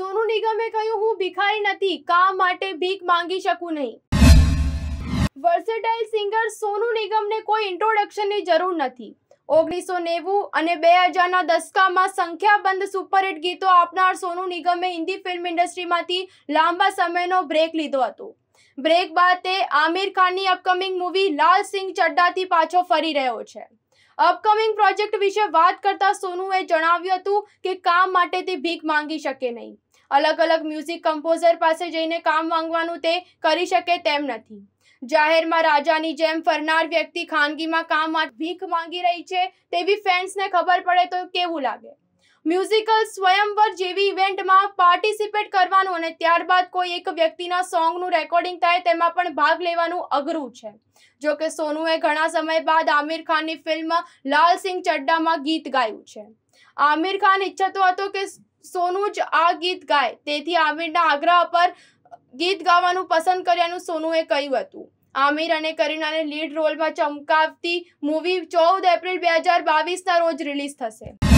સોનુ નિગમે કહ્યું હું ભિખારી નથી કામ માટે ભીખ માંગી શકું નહીં વર્સેટાઇલ સિંગર સોનુ નિગમને કોઈ ઇન્ટ્રોડક્શનની જરૂર નથી ઓગણીસો નેવું અને બે હજારના દસકામાં સંખ્યાબંધ સુપરહિટ ગીતો આપનાર સોનુ નિગમે હિન્દી ફિલ્મ ઇન્ડસ્ટ્રીમાંથી લાંબા સમયનો બ્રેક લીધો હતો બ્રેક બાદ તે આમિર ખાનની અપકમિંગ મૂવી લાલ સિંહ ચડ્ડાથી પાછો ફરી રહ્યો છે અપકમિંગ પ્રોજેક્ટ વિશે વાત કરતા સોનુએ જણાવ્યું હતું કે કામ માટે તે ભીખ માંગી શકે નહીં અલગ અલગ મ્યુઝિક કમ્પોઝર પાસે જઈને કામ માંગવાનું તે કરી શકે તેમ નથી જાહેરમાં રાજાની જેમ ફરનાર વ્યક્તિ ખાનગીમાં કામ ભીખ માંગી રહી છે તેવી ફેન્સને ખબર પડે તો કેવું લાગે મ્યુઝિકલ સ્વયંવર જેવી ઇવેન્ટમાં પાર્ટિસિપેટ કરવાનું અને ત્યારબાદ કોઈ એક વ્યક્તિના સોંગનું રેકોર્ડિંગ થાય તેમાં પણ ભાગ લેવાનું અઘરું છે જો કે સોનુએ ઘણા સમય બાદ આમિર ખાનની ફિલ્મ લાલ સિંહ ચડ્ડામાં ગીત ગાયું છે આમિર ખાન ઈચ્છતો હતો કે સોનું જ આ ગીત ગાય તેથી આમિરના આગ્રહ પર ગીત ગાવાનું પસંદ કર્યાનું સોનુએ કહ્યું હતું આમિર અને કરીનાને લીડ રોલમાં ચમકાવતી મૂવી ચૌદ એપ્રિલ બે હજાર બાવીસના રોજ રિલીઝ થશે